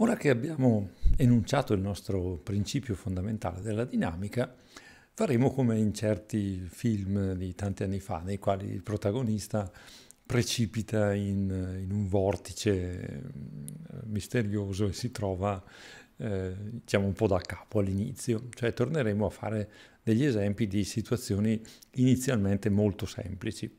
Ora che abbiamo enunciato il nostro principio fondamentale della dinamica, faremo come in certi film di tanti anni fa, nei quali il protagonista precipita in, in un vortice mm, misterioso e si trova eh, diciamo un po' da capo all'inizio, cioè torneremo a fare degli esempi di situazioni inizialmente molto semplici.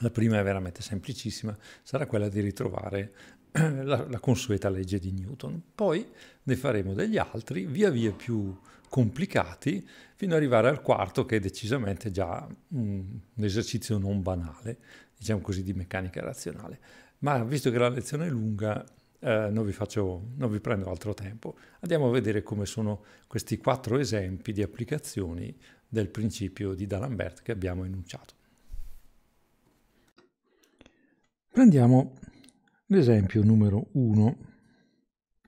La prima è veramente semplicissima, sarà quella di ritrovare la, la consueta legge di Newton. Poi ne faremo degli altri via via più complicati fino ad arrivare al quarto che è decisamente già un, mm, un esercizio non banale, diciamo così, di meccanica razionale. Ma visto che la lezione è lunga, eh, non, vi faccio, non vi prendo altro tempo. Andiamo a vedere come sono questi quattro esempi di applicazioni del principio di D'Alembert che abbiamo enunciato. Prendiamo L'esempio numero 1,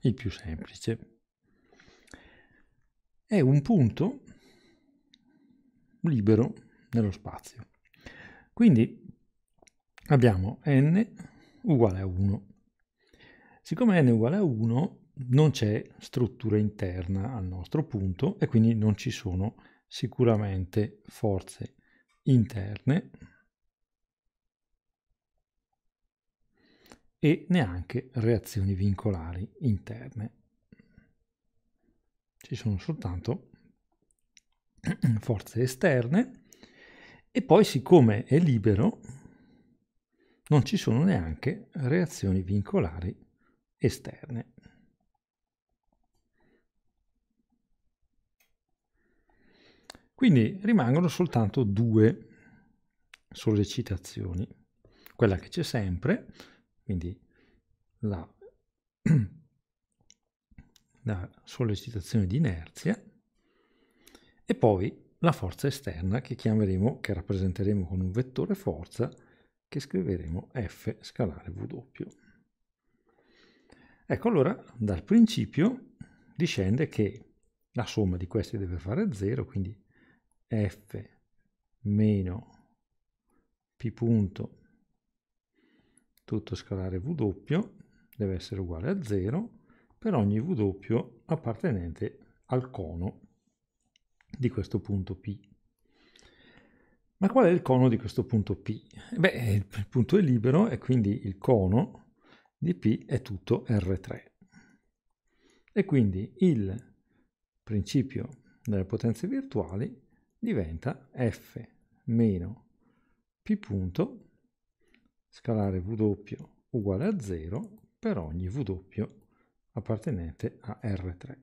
il più semplice, è un punto libero nello spazio. Quindi abbiamo n uguale a 1. Siccome n uguale a 1 non c'è struttura interna al nostro punto e quindi non ci sono sicuramente forze interne e neanche reazioni vincolari interne. Ci sono soltanto forze esterne e poi siccome è libero non ci sono neanche reazioni vincolari esterne. Quindi rimangono soltanto due sollecitazioni, quella che c'è sempre quindi la, la sollecitazione di inerzia e poi la forza esterna che chiameremo, che rappresenteremo con un vettore forza che scriveremo F scalare W. Ecco allora dal principio discende che la somma di questi deve fare 0, quindi F meno P punto tutto scalare W deve essere uguale a 0 per ogni W appartenente al cono di questo punto P. Ma qual è il cono di questo punto P? Beh, il punto è libero e quindi il cono di P è tutto R3. E quindi il principio delle potenze virtuali diventa F meno P punto scalare W uguale a 0 per ogni W appartenente a R3.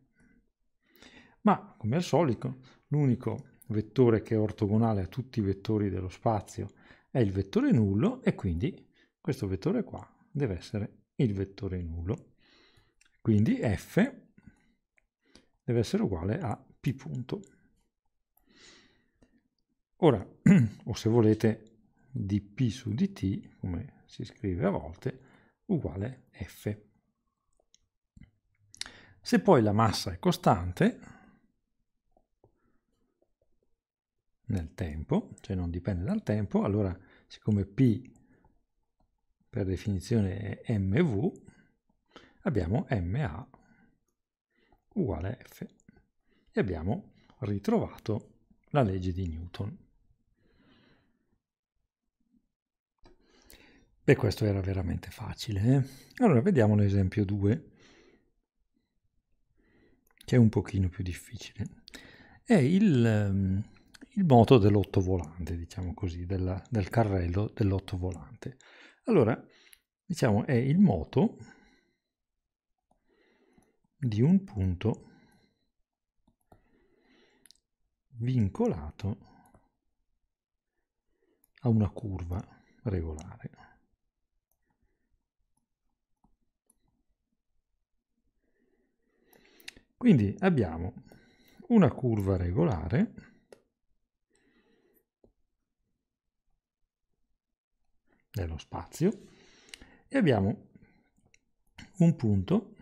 Ma, come al solito, l'unico vettore che è ortogonale a tutti i vettori dello spazio è il vettore nullo e quindi questo vettore qua deve essere il vettore nullo. Quindi F deve essere uguale a P punto. Ora, o se volete, di P su dt, come si scrive a volte, uguale F. Se poi la massa è costante nel tempo, cioè non dipende dal tempo, allora siccome P per definizione è mv, abbiamo ma uguale a f. E abbiamo ritrovato la legge di Newton. Beh, questo era veramente facile. Eh? Allora, vediamo l'esempio 2, che è un pochino più difficile. È il, ehm, il moto dell'otto volante, diciamo così, della, del carrello dell'otto volante. Allora, diciamo, è il moto di un punto vincolato a una curva regolare. Quindi abbiamo una curva regolare nello spazio e abbiamo un punto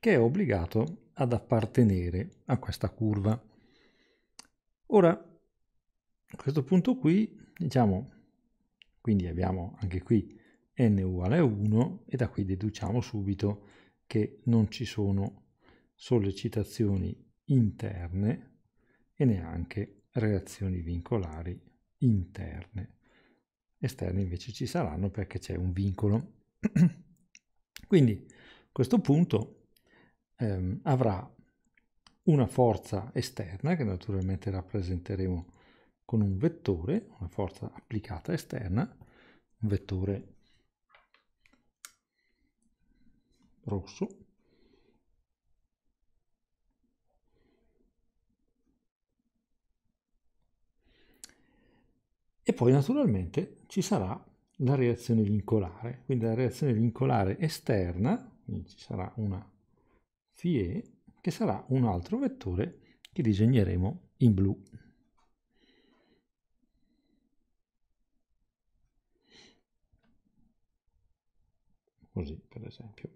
che è obbligato ad appartenere a questa curva. Ora, questo punto qui, diciamo, quindi abbiamo anche qui n uguale a 1 e da qui deduciamo subito che non ci sono sollecitazioni interne e neanche reazioni vincolari interne. Esterne invece ci saranno perché c'è un vincolo. Quindi questo punto ehm, avrà una forza esterna che naturalmente rappresenteremo con un vettore, una forza applicata esterna, un vettore rosso E poi naturalmente ci sarà la reazione vincolare, quindi la reazione vincolare esterna, quindi ci sarà una Fe che sarà un altro vettore che disegneremo in blu. Così per esempio,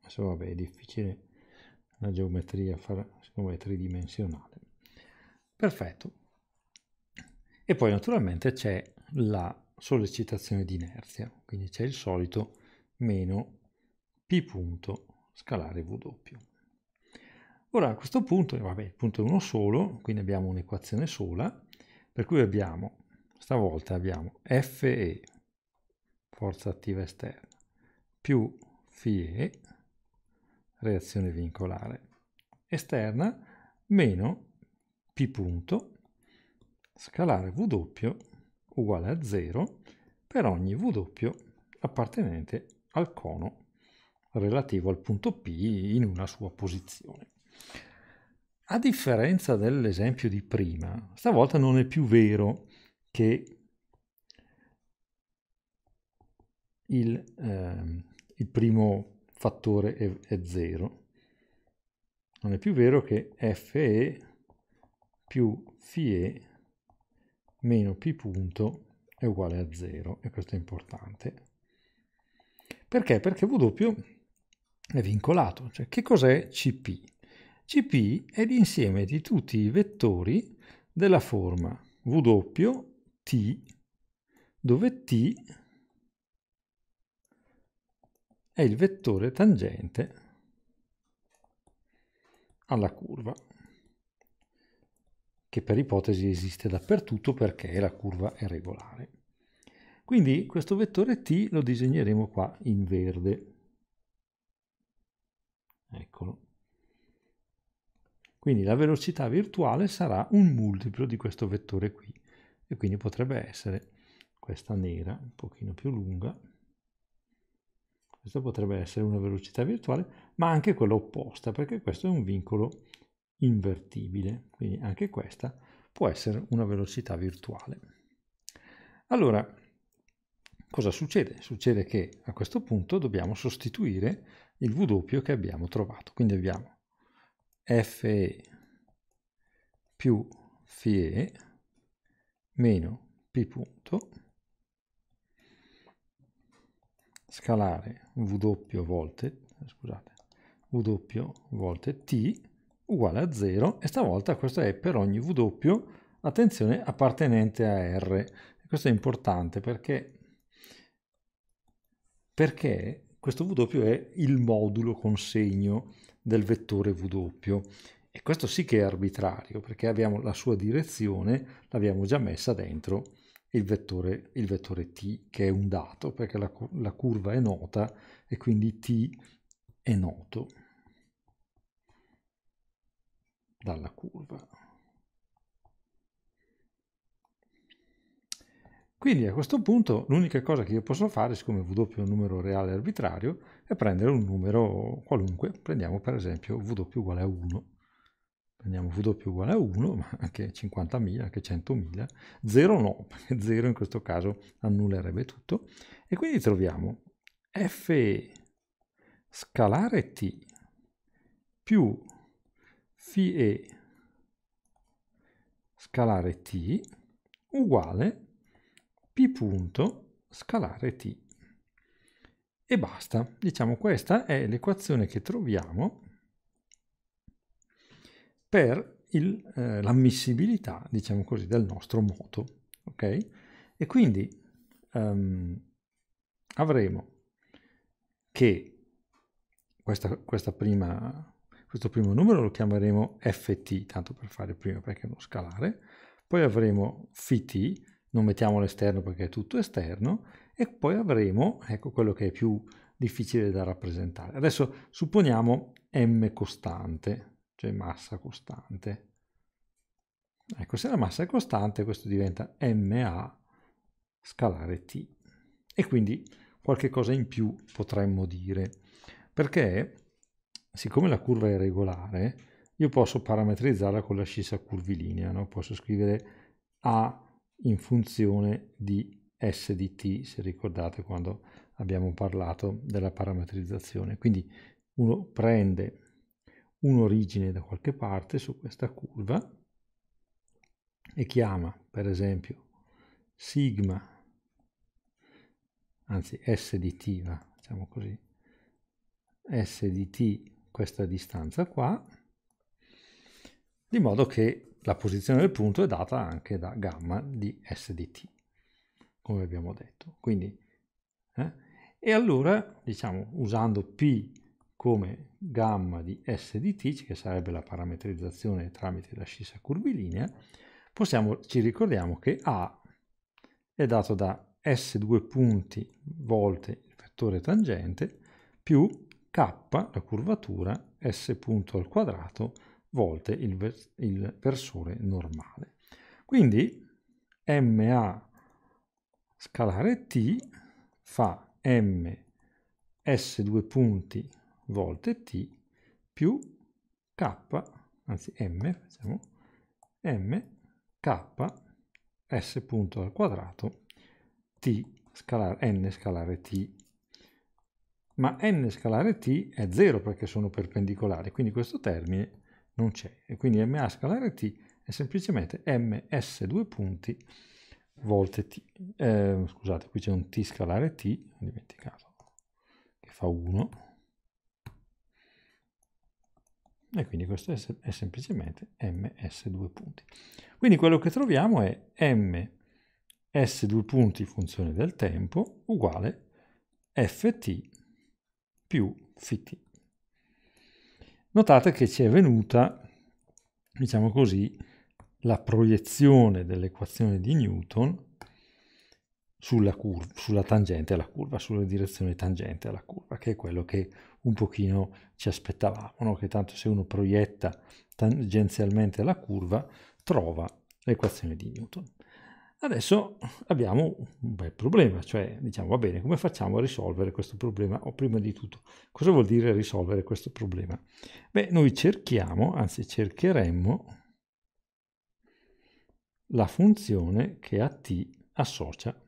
adesso vabbè è difficile la geometria fare geometria tridimensionale. Perfetto, e poi naturalmente c'è la sollecitazione di inerzia, quindi c'è il solito meno P punto scalare W. Ora a questo punto, vabbè, il punto è uno solo, quindi abbiamo un'equazione sola, per cui abbiamo, stavolta abbiamo FE, forza attiva esterna, più FIE, reazione vincolare esterna, meno P punto, scalare W uguale a 0 per ogni W appartenente al cono relativo al punto P in una sua posizione. A differenza dell'esempio di prima, stavolta non è più vero che il, ehm, il primo fattore è 0. Non è più vero che FE più FIE meno p punto è uguale a 0 e questo è importante. Perché? Perché W è vincolato, cioè che cos'è CP? CP è l'insieme di tutti i vettori della forma W, T, dove T è il vettore tangente alla curva che per ipotesi esiste dappertutto perché la curva è regolare. Quindi questo vettore t lo disegneremo qua in verde. Eccolo. Quindi la velocità virtuale sarà un multiplo di questo vettore qui e quindi potrebbe essere questa nera, un pochino più lunga. Questa potrebbe essere una velocità virtuale, ma anche quella opposta, perché questo è un vincolo invertibile, quindi anche questa può essere una velocità virtuale. Allora, cosa succede? Succede che a questo punto dobbiamo sostituire il v doppio che abbiamo trovato. Quindi abbiamo fe più fe meno p punto scalare v doppio volte, scusate, v doppio volte t uguale a 0 e stavolta questo è per ogni W, attenzione, appartenente a R. Questo è importante perché, perché questo W è il modulo consegno del vettore W. E questo sì che è arbitrario, perché abbiamo la sua direzione, l'abbiamo già messa dentro il vettore, il vettore, t, che è un dato, perché la, la curva è nota e quindi t è noto dalla curva. Quindi a questo punto l'unica cosa che io posso fare, siccome W è un numero reale arbitrario, è prendere un numero qualunque. Prendiamo per esempio W uguale a 1. Prendiamo W uguale a 1, ma anche 50.000, anche 100.000. 0 no, perché 0 in questo caso annullerebbe tutto. E quindi troviamo F scalare T più φe scalare t uguale p punto scalare t. E basta. Diciamo questa è l'equazione che troviamo per eh, l'ammissibilità, eh, diciamo così, del nostro moto. Ok? E quindi um, avremo che questa, questa prima questo primo numero lo chiameremo ft, tanto per fare prima perché è uno scalare, poi avremo ft, non mettiamo l'esterno perché è tutto esterno, e poi avremo, ecco quello che è più difficile da rappresentare. Adesso supponiamo m costante, cioè massa costante. Ecco, se la massa è costante, questo diventa ma scalare t. E quindi qualche cosa in più potremmo dire, perché siccome la curva è regolare, io posso parametrizzarla con la scissa curvilinea, no? posso scrivere A in funzione di S di t, se ricordate quando abbiamo parlato della parametrizzazione. Quindi uno prende un'origine da qualche parte su questa curva e chiama per esempio sigma anzi s di t va, diciamo così s di t questa distanza qua, di modo che la posizione del punto è data anche da gamma di S di t, come abbiamo detto. Quindi, eh? E allora, diciamo, usando P come gamma di S di t, che sarebbe la parametrizzazione tramite la scissa curvilinea, possiamo, ci ricordiamo che A è dato da s due punti volte il vettore tangente più la curvatura s punto al quadrato volte il, vers il versore normale. Quindi ma scalare t fa m s due punti volte t più k, anzi m, facciamo, m k s punto al quadrato t scalare, n scalare t ma n scalare t è 0 perché sono perpendicolari, quindi questo termine non c'è. E quindi ma scalare t è semplicemente ms due punti volte t. Eh, scusate, qui c'è un t scalare t, ho dimenticato, che fa 1. E quindi questo è, semplicemente ms due punti. Quindi quello che troviamo è ms due punti funzione del tempo uguale ft più ft. Notate che ci è venuta, diciamo così, la proiezione dell'equazione di Newton sulla, curva, sulla, tangente alla curva, sulla direzione tangente alla curva, che è quello che un pochino ci aspettavamo, no? che tanto se uno proietta tangenzialmente la curva trova l'equazione di Newton. Adesso abbiamo un bel problema, cioè diciamo va bene, come facciamo a risolvere questo problema? O prima di tutto, cosa vuol dire risolvere questo problema? Beh, noi cerchiamo, anzi cercheremmo la funzione che a t associa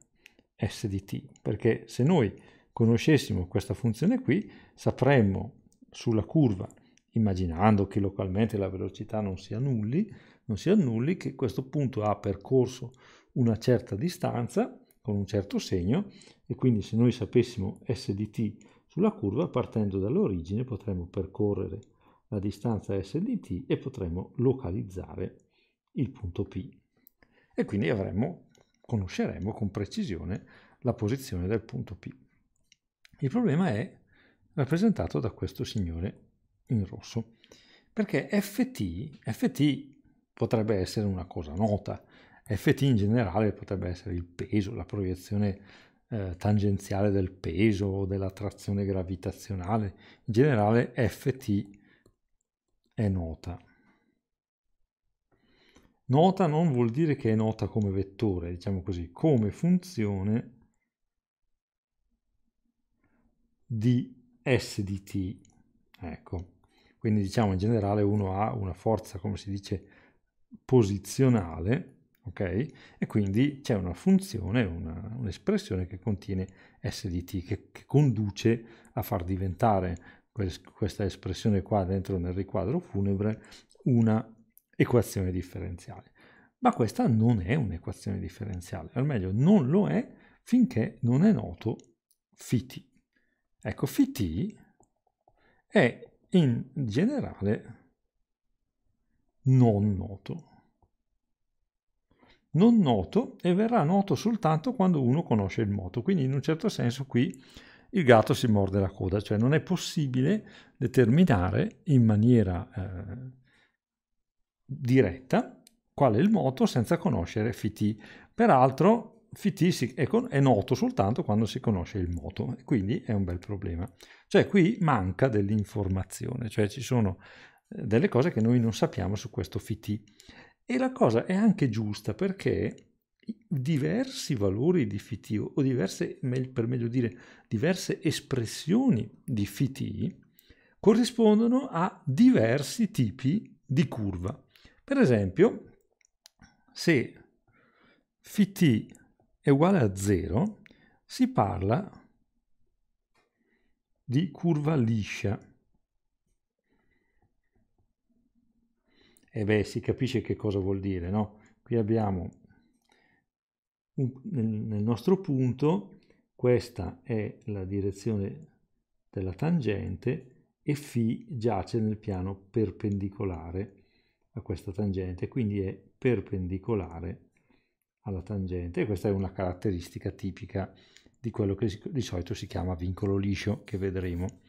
s di t, perché se noi conoscessimo questa funzione qui, sapremmo sulla curva, immaginando che localmente la velocità non sia nulli, non sia nulli che questo punto ha percorso una certa distanza con un certo segno e quindi se noi sapessimo S di t sulla curva partendo dall'origine potremmo percorrere la distanza S di t e potremmo localizzare il punto P e quindi avremo, conosceremo con precisione la posizione del punto P. Il problema è rappresentato da questo signore in rosso perché ft, ft potrebbe essere una cosa nota, FT in generale potrebbe essere il peso, la proiezione eh, tangenziale del peso o della trazione gravitazionale, in generale FT è nota. Nota non vuol dire che è nota come vettore, diciamo così, come funzione di S di t. Ecco, quindi diciamo in generale uno ha una forza, come si dice, posizionale Okay? E quindi c'è una funzione, una, un'espressione che contiene s SDT, che, che conduce a far diventare quel, questa espressione qua dentro nel riquadro funebre una equazione differenziale. Ma questa non è un'equazione differenziale, al meglio non lo è finché non è noto φt. Ecco, φt è in generale non noto non noto e verrà noto soltanto quando uno conosce il moto. Quindi in un certo senso qui il gatto si morde la coda, cioè non è possibile determinare in maniera eh, diretta qual è il moto senza conoscere FT. Peraltro FT è, noto soltanto quando si conosce il moto, quindi è un bel problema. Cioè qui manca dell'informazione, cioè ci sono eh, delle cose che noi non sappiamo su questo FT. E la cosa è anche giusta perché diversi valori di Ft o diverse, per meglio dire, diverse espressioni di Ft corrispondono a diversi tipi di curva. Per esempio, se Ft è uguale a 0, si parla di curva liscia. e beh, si capisce che cosa vuol dire, no? Qui abbiamo un, nel nostro punto, questa è la direzione della tangente e φ giace nel piano perpendicolare a questa tangente, quindi è perpendicolare alla tangente e questa è una caratteristica tipica di quello che di solito si chiama vincolo liscio che vedremo.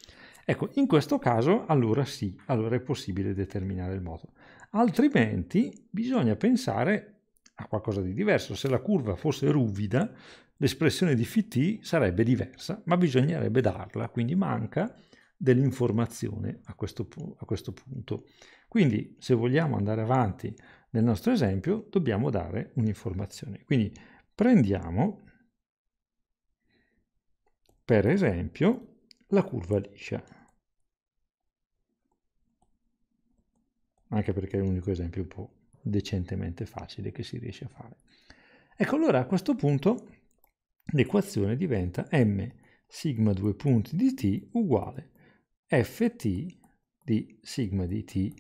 Ecco, in questo caso allora sì, allora è possibile determinare il moto altrimenti bisogna pensare a qualcosa di diverso. Se la curva fosse ruvida, l'espressione di Ft sarebbe diversa, ma bisognerebbe darla, quindi manca dell'informazione a questo, a questo punto. Quindi se vogliamo andare avanti nel nostro esempio, dobbiamo dare un'informazione. Quindi prendiamo, per esempio, la curva liscia. anche perché è l'unico esempio un po' decentemente facile che si riesce a fare. Ecco allora a questo punto l'equazione diventa m sigma 2 punti di t uguale ft di sigma di t,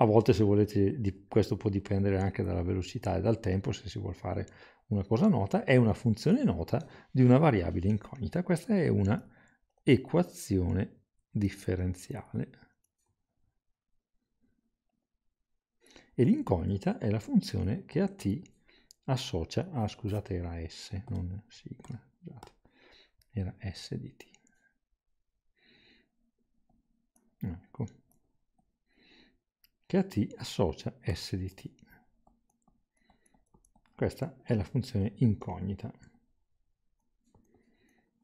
a volte se volete di, questo può dipendere anche dalla velocità e dal tempo se si vuole fare una cosa nota, è una funzione nota di una variabile incognita, questa è una equazione differenziale. e l'incognita è la funzione che a t associa, ah scusate era s, non sigma, scusate, era s di t. Ecco, che a t associa s di t. Questa è la funzione incognita.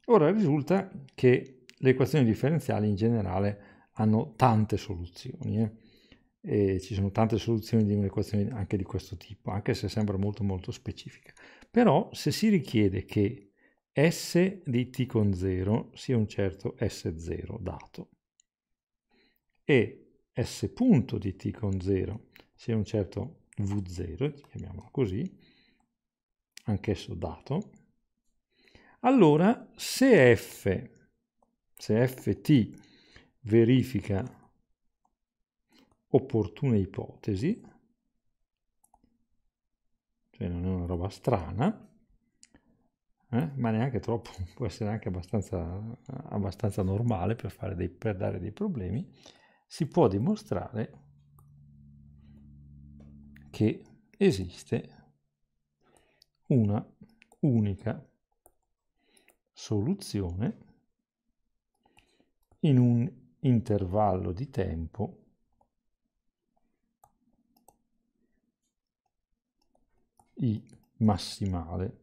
Ora risulta che le equazioni differenziali in generale hanno tante soluzioni. Eh? e ci sono tante soluzioni di un'equazione anche di questo tipo, anche se sembra molto molto specifica. Però se si richiede che S di t con 0 sia un certo S0 dato e S punto di t con 0 sia un certo V0, chiamiamolo così, anch'esso dato, allora se f, se ft verifica opportune ipotesi, cioè non è una roba strana, eh? ma neanche troppo, può essere anche abbastanza, abbastanza normale per, dei, per dare dei problemi, si può dimostrare che esiste una unica soluzione in un intervallo di tempo I massimale,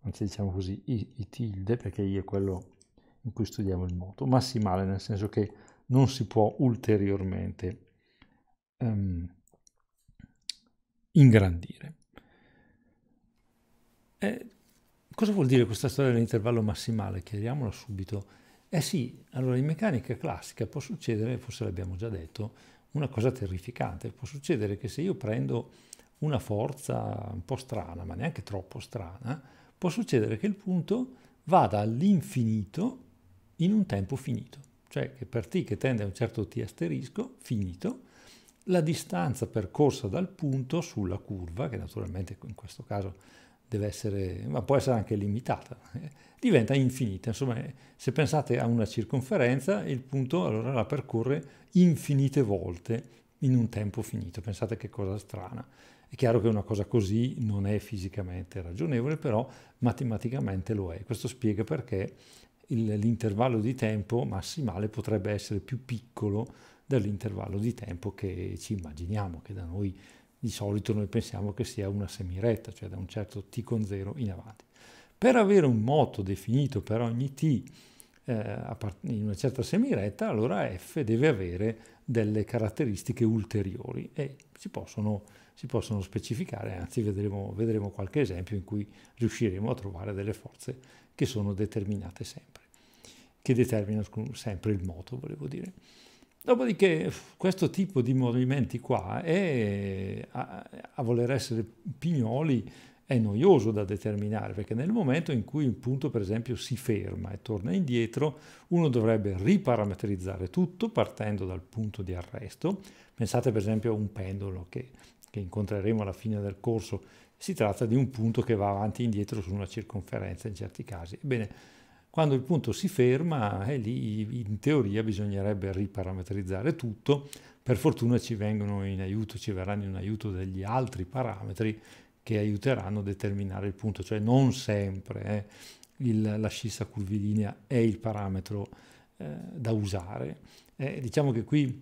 anzi diciamo così I, I tilde, perché I è quello in cui studiamo il moto, massimale nel senso che non si può ulteriormente um, ingrandire. Eh, cosa vuol dire questa storia dell'intervallo massimale? Chiariamola subito. Eh sì, allora in meccanica classica può succedere, forse l'abbiamo già detto, una cosa terrificante. Può succedere che se io prendo una forza un po' strana, ma neanche troppo strana, può succedere che il punto vada all'infinito in un tempo finito. Cioè che per t che tende a un certo t asterisco, finito, la distanza percorsa dal punto sulla curva, che naturalmente in questo caso deve essere, ma può essere anche limitata, eh, diventa infinita. Insomma, eh, se pensate a una circonferenza, il punto allora la percorre infinite volte in un tempo finito. Pensate che cosa strana. È chiaro che una cosa così non è fisicamente ragionevole, però matematicamente lo è. Questo spiega perché il, l'intervallo di tempo massimale potrebbe essere più piccolo dell'intervallo di tempo che ci immaginiamo, che da noi di solito noi pensiamo che sia una semiretta, cioè da un certo t con 0 in avanti. Per avere un moto definito per ogni t eh, in una certa semiretta, allora f deve avere delle caratteristiche ulteriori e si possono si possono specificare, anzi vedremo, vedremo qualche esempio in cui riusciremo a trovare delle forze che sono determinate sempre, che determinano sempre il moto, volevo dire. Dopodiché questo tipo di movimenti qua è, a, a, voler essere pignoli è noioso da determinare perché nel momento in cui il punto per esempio si ferma e torna indietro uno dovrebbe riparametrizzare tutto partendo dal punto di arresto. Pensate per esempio a un pendolo che che incontreremo alla fine del corso, si tratta di un punto che va avanti e indietro su una circonferenza in certi casi. Ebbene, quando il punto si ferma, eh, lì in teoria bisognerebbe riparametrizzare tutto, per fortuna ci vengono in aiuto, ci verranno in aiuto degli altri parametri che aiuteranno a determinare il punto, cioè non sempre eh, il, la scissa curvilinea è il parametro eh, da usare. Eh, diciamo che qui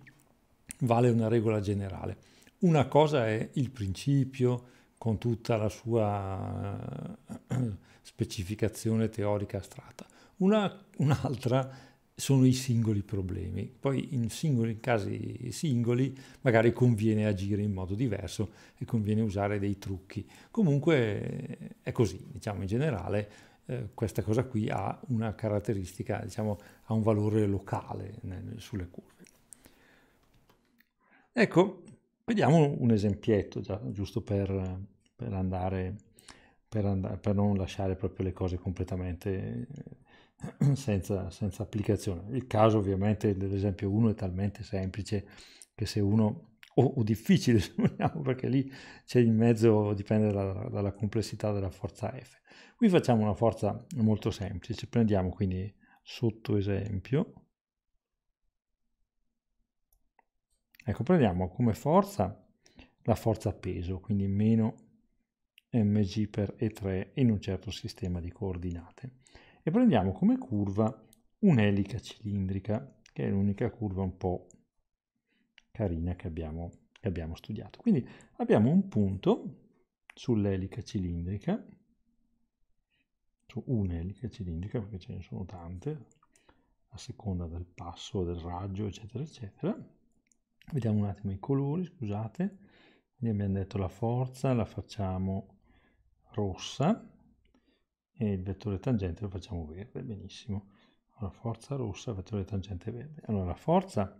vale una regola generale. Una cosa è il principio con tutta la sua eh, specificazione teorica astratta, Una, un'altra sono i singoli problemi. Poi in, singoli, in casi singoli magari conviene agire in modo diverso e conviene usare dei trucchi. Comunque eh, è così, diciamo in generale eh, questa cosa qui ha una caratteristica, diciamo ha un valore locale nel, sulle curve. Ecco, Vediamo un esempietto, già, giusto per, per andare, per, andare, per non lasciare proprio le cose completamente eh, senza, senza applicazione. Il caso ovviamente dell'esempio 1 è talmente semplice che se uno o, difficile, se vogliamo, perché lì c'è in mezzo, dipende dalla, dalla, complessità della forza F. Qui facciamo una forza molto semplice, prendiamo quindi sotto esempio, Ecco, prendiamo come forza la forza peso, quindi meno mg per E3 in un certo sistema di coordinate. E prendiamo come curva un'elica cilindrica, che è l'unica curva un po' carina che abbiamo, che abbiamo studiato. Quindi abbiamo un punto sull'elica cilindrica, su un'elica cilindrica, perché ce ne sono tante, a seconda del passo, del raggio, eccetera, eccetera, Vediamo un attimo i colori, scusate. Quindi abbiamo detto la forza, la facciamo rossa e il vettore tangente lo facciamo verde, benissimo. Allora, forza rossa, vettore tangente verde. Allora, la forza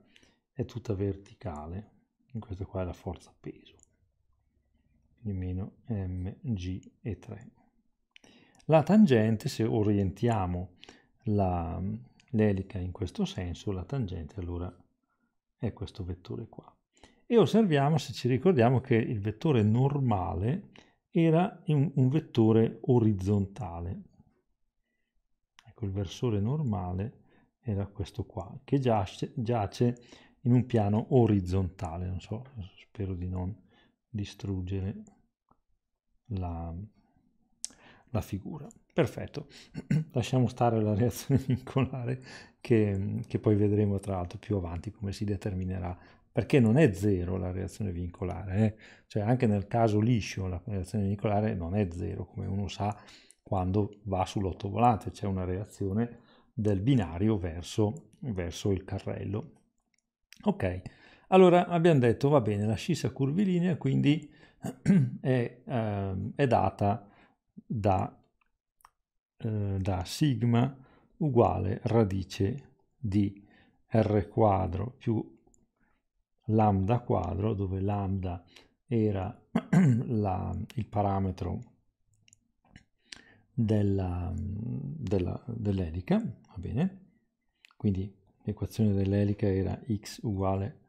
è tutta verticale, in questa qua è la forza peso, quindi meno mg e 3. La tangente, se orientiamo l'elica in questo senso, la tangente allora è questo vettore qua. E osserviamo se ci ricordiamo che il vettore normale era un, un vettore orizzontale. Ecco, il versore normale era questo qua, che giace, giace in un piano orizzontale, non so, spero di non distruggere la, la figura. Perfetto, lasciamo stare la reazione vincolare che, che, poi vedremo tra l'altro più avanti come si determinerà, perché non è zero la reazione vincolare, eh? cioè anche nel caso liscio la reazione vincolare non è zero, come uno sa quando va sull'ottovolante, c'è una reazione del binario verso, verso il carrello. Ok, allora abbiamo detto va bene, la scissa curvilinea quindi è, eh, è data da eh, da sigma uguale radice di r quadro più lambda quadro, dove lambda era la, il parametro dell'elica, dell va bene? Quindi l'equazione dell'elica era x uguale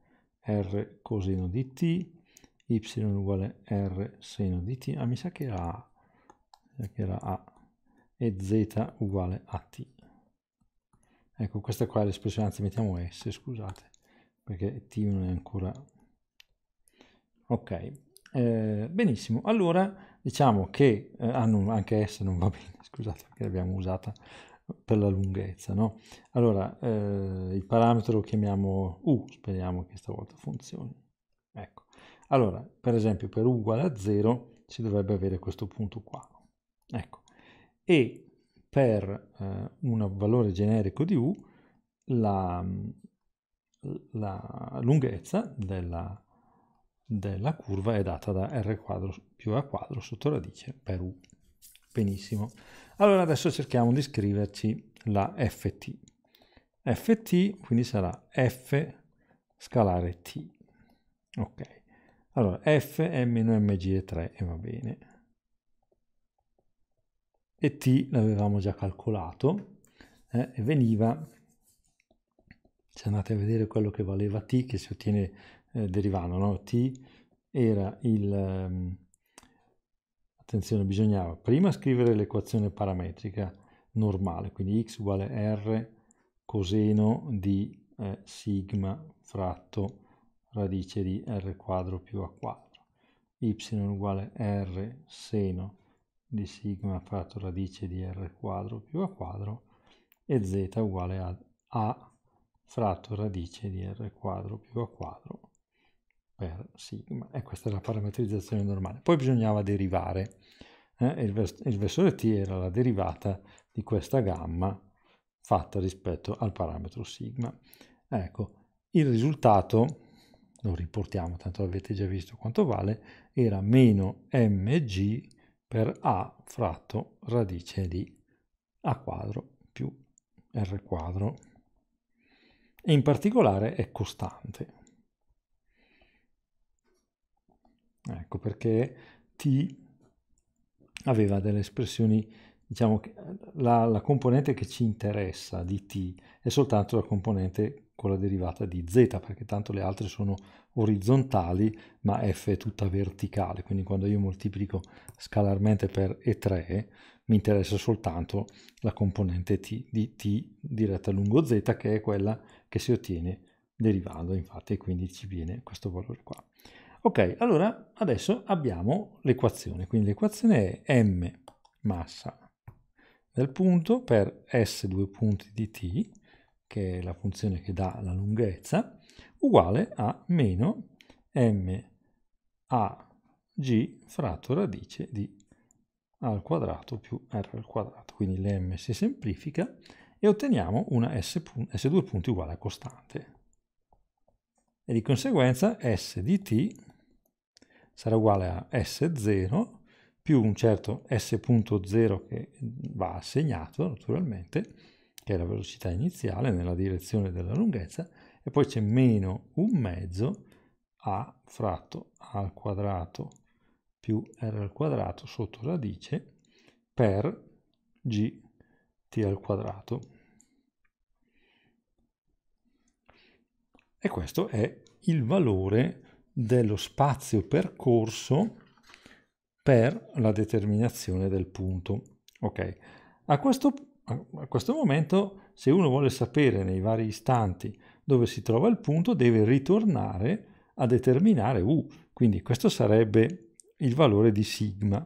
r coseno di t, y uguale r seno di t, ah mi sa che era a, mi sa che era a, e z uguale a t. Ecco, questa qua è l'espressione, anzi mettiamo s, scusate, perché t non è ancora... Ok, eh, benissimo, allora diciamo che... Eh, ah, non, anche s non va bene, scusate, perché l'abbiamo usata per la lunghezza, no? Allora, eh, il parametro lo chiamiamo u, speriamo che stavolta funzioni. Ecco, allora, per esempio per u uguale a 0 si dovrebbe avere questo punto qua. Ecco, e per eh, un valore generico di u la, la lunghezza della, della, curva è data da r quadro più a quadro sotto radice per u. Benissimo. Allora adesso cerchiamo di scriverci la ft. ft quindi sarà f scalare t. Ok. Allora f è meno mg 3 e va bene e t l'avevamo già calcolato eh, e veniva, se andate a vedere quello che valeva t, che si ottiene eh, derivando, no? t era il... Ehm, attenzione, bisognava prima scrivere l'equazione parametrica normale, quindi x uguale r coseno di eh, sigma fratto radice di r quadro più a quadro, y uguale r seno di sigma fratto radice di r quadro più a quadro e z uguale a a fratto radice di r quadro più a quadro per sigma. E questa è la parametrizzazione normale. Poi bisognava derivare. Eh, il, vers il versore t era la derivata di questa gamma fatta rispetto al parametro sigma. Ecco, il risultato, lo riportiamo, tanto avete già visto quanto vale, era meno mg per A fratto radice di A quadro più R quadro. E in particolare è costante. Ecco perché T aveva delle espressioni, diciamo, la, la componente che ci interessa di T è soltanto la componente con la derivata di z, perché tanto le altre sono orizzontali, ma f è tutta verticale, quindi quando io moltiplico scalarmente per e3 mi interessa soltanto la componente t di t diretta lungo z, che è quella che si ottiene derivando, infatti, e quindi ci viene questo valore qua. Ok, allora adesso abbiamo l'equazione, quindi l'equazione è m massa del punto per s due punti di t che è la funzione che dà la lunghezza, uguale a meno mag fratto radice di a al quadrato più r al quadrato. Quindi l'm si semplifica e otteniamo una s s2 punti uguale a costante. E di conseguenza s di t sarà uguale a s0 più un certo s.0 che va assegnato naturalmente che è la velocità iniziale nella direzione della lunghezza, e poi c'è meno un mezzo a fratto a al quadrato più r al quadrato sotto radice per g t al quadrato. E questo è il valore dello spazio percorso per la determinazione del punto. Ok, a questo punto a questo momento, se uno vuole sapere nei vari istanti dove si trova il punto, deve ritornare a determinare U. Quindi questo sarebbe il valore di sigma.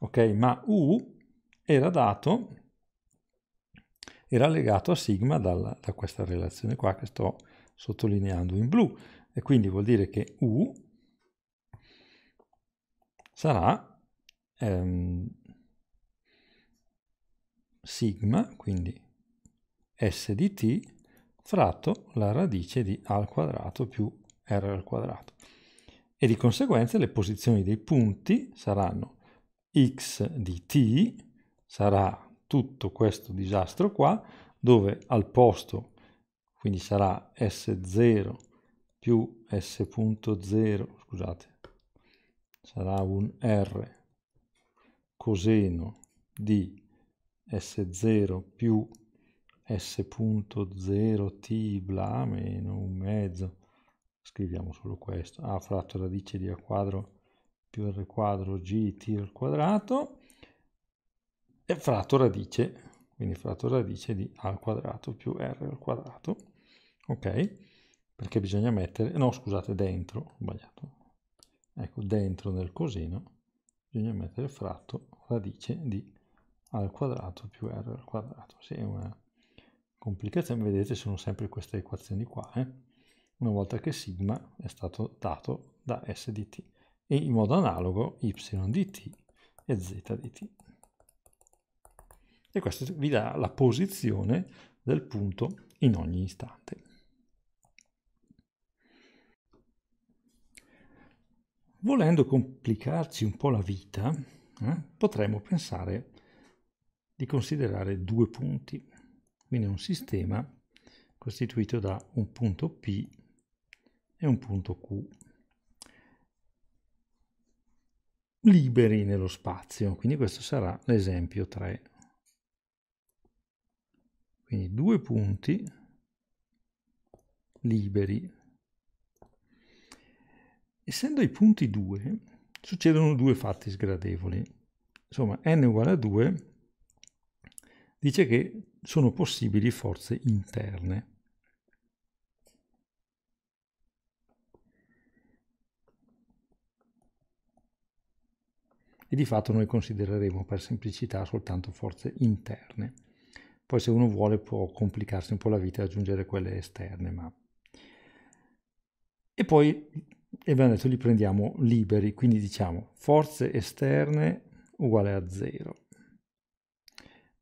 Ok, ma U era dato, era legato a sigma dalla, da questa relazione qua che sto sottolineando in blu. E quindi vuol dire che U sarà... Ehm, sigma, quindi s di t, fratto la radice di a al quadrato più r al quadrato. E di conseguenza le posizioni dei punti saranno x di t, sarà tutto questo disastro qua, dove al posto, quindi sarà s0 più s.0, scusate, sarà un r coseno di S0 più S.0t bla meno un mezzo, scriviamo solo questo, A fratto radice di A quadro più R quadro G T al quadrato e fratto radice, quindi fratto radice di A al quadrato più R al quadrato, ok? Perché bisogna mettere, no scusate, dentro, sbagliato, ecco dentro nel coseno bisogna mettere fratto radice di al quadrato più r al quadrato. Sì, è una complicazione, vedete sono sempre queste equazioni qua, eh? una volta che sigma è stato dato da s di t e in modo analogo y di t e z di t. E questo vi dà la posizione del punto in ogni istante. Volendo complicarci un po' la vita, eh, potremmo pensare di considerare due punti. Quindi un sistema costituito da un punto P e un punto Q liberi nello spazio. Quindi questo sarà l'esempio 3. Quindi due punti liberi. Essendo i punti 2, succedono due fatti sgradevoli. Insomma, n uguale a 2 dice che sono possibili forze interne. E di fatto noi considereremo per semplicità soltanto forze interne. Poi se uno vuole può complicarsi un po' la vita e aggiungere quelle esterne, ma... E poi, abbiamo detto, li prendiamo liberi, quindi diciamo forze esterne uguale a 0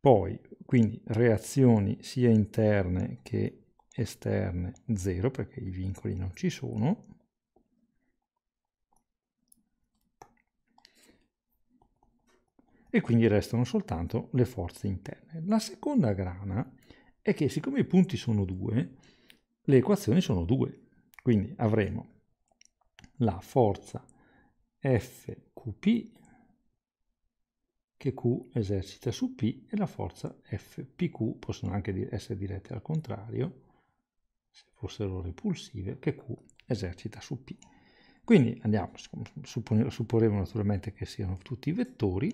poi, quindi reazioni sia interne che esterne 0 perché i vincoli non ci sono. E quindi restano soltanto le forze interne. La seconda grana è che siccome i punti sono due, le equazioni sono due. Quindi avremo la forza FQP che Q esercita su P e la forza FPQ, possono anche essere dirette al contrario, se fossero repulsive, che Q esercita su P. Quindi andiamo, supporremo naturalmente che siano tutti vettori,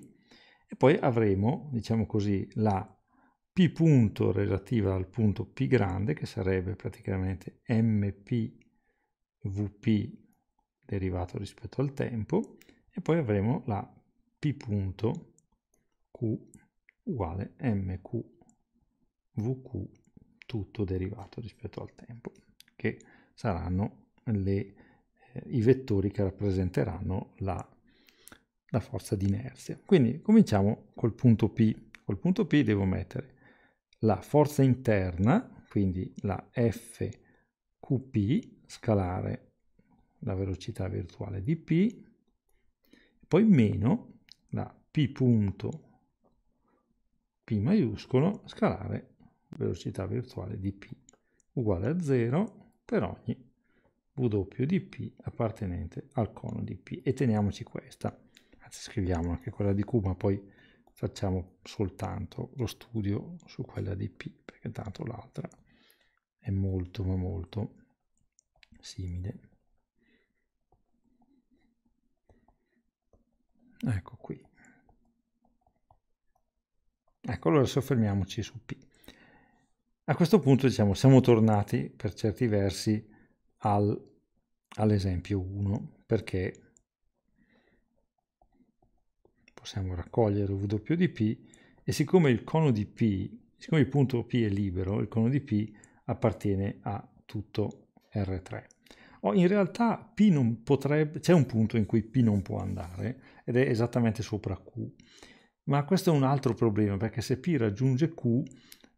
e poi avremo, diciamo così, la P punto relativa al punto P grande, che sarebbe praticamente MPVP derivato rispetto al tempo, e poi avremo la P punto Q uguale MQ VQ tutto derivato rispetto al tempo, che saranno le, eh, i vettori che rappresenteranno la, la forza di inerzia. Quindi cominciamo col punto P. Col punto P devo mettere la forza interna, quindi la FQP, scalare la velocità virtuale di P, poi meno la P punto P maiuscolo scalare velocità virtuale di P uguale a 0 per ogni W di P appartenente al cono di P. E teniamoci questa, anzi scriviamo anche quella di Q, ma poi facciamo soltanto lo studio su quella di P, perché tanto l'altra è molto ma molto simile. Ecco qui. Ecco, allora soffermiamoci su P. A questo punto diciamo, siamo tornati per certi versi al, all'esempio 1 perché possiamo raccogliere W di P e siccome il cono di P, siccome il punto P è libero, il cono di P appartiene a tutto R3. Oh, in realtà P non potrebbe, c'è un punto in cui P non può andare ed è esattamente sopra Q ma questo è un altro problema, perché se P raggiunge Q,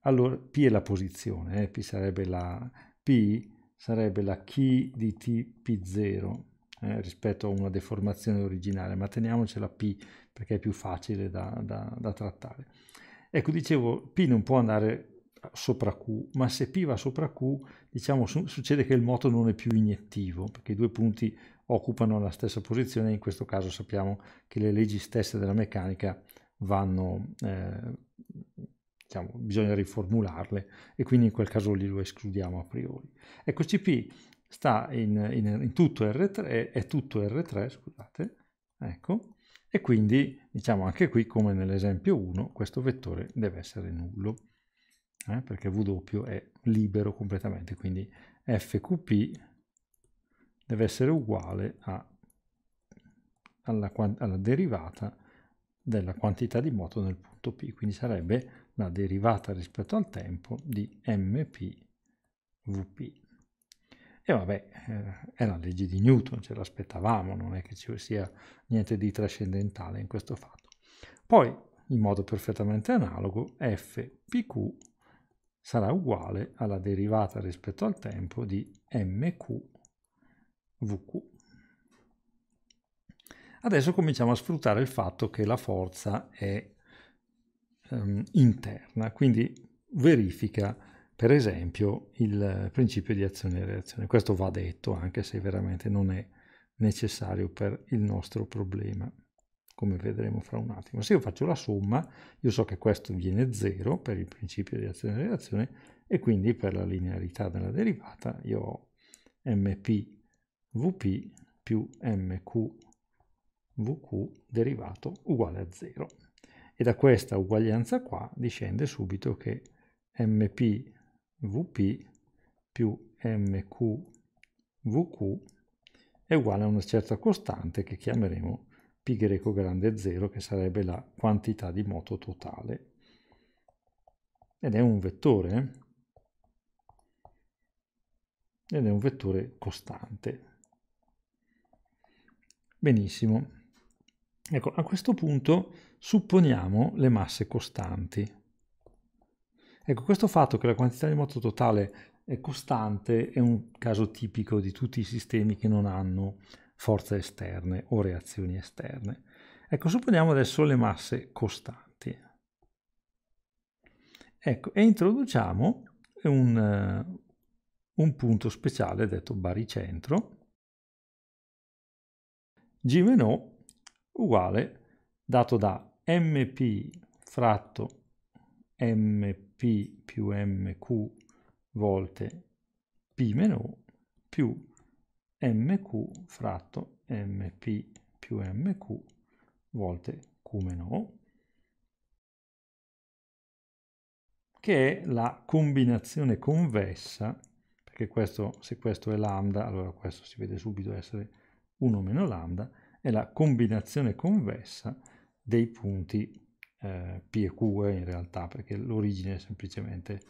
allora P è la posizione, eh? P sarebbe la P sarebbe la key di TP0 eh, rispetto a una deformazione originale, ma teniamocela P perché è più facile da, da, da trattare. Ecco, dicevo, P non può andare sopra Q, ma se P va sopra Q, diciamo, su succede che il moto non è più iniettivo, perché i due punti occupano la stessa posizione, in questo caso sappiamo che le leggi stesse della meccanica vanno, eh, diciamo, bisogna riformularle e quindi in quel caso lì lo escludiamo a priori. Eccoci qui, sta in, in, in tutto R3, è tutto R3, scusate, ecco, e quindi diciamo anche qui come nell'esempio 1 questo vettore deve essere nullo eh, perché W è libero completamente quindi FQP deve essere uguale a, alla, alla derivata della quantità di moto nel punto P, quindi sarebbe la derivata rispetto al tempo di mp vp. E vabbè, eh, è la legge di Newton, ce l'aspettavamo, non è che ci sia niente di trascendentale in questo fatto. Poi, in modo perfettamente analogo, fpq sarà uguale alla derivata rispetto al tempo di mq mqvq. Adesso cominciamo a sfruttare il fatto che la forza è um, interna, quindi verifica per esempio il principio di azione e reazione. Questo va detto anche se veramente non è necessario per il nostro problema, come vedremo fra un attimo. Se io faccio la somma, io so che questo viene 0 per il principio di azione e reazione e quindi per la linearità della derivata io ho mpvp più mq vq derivato uguale a 0. E da questa uguaglianza qua discende subito che mp vp più mq vq è uguale a una certa costante che chiameremo pi greco grande 0 che sarebbe la quantità di moto totale. Ed è un vettore, eh? ed è un vettore costante. Benissimo. Ecco, a questo punto supponiamo le masse costanti. Ecco, questo fatto che la quantità di moto totale è costante è un caso tipico di tutti i sistemi che non hanno forze esterne o reazioni esterne. Ecco, supponiamo adesso le masse costanti. Ecco, e introduciamo un, eh, un punto speciale detto baricentro. G o uguale dato da mp fratto mp più mq volte p meno più mq fratto mp più mq volte q meno che è la combinazione convessa, perché questo, se questo è lambda, allora questo si vede subito essere 1 meno lambda, è la combinazione convessa dei punti eh, P e Q eh, in realtà, perché l'origine è semplicemente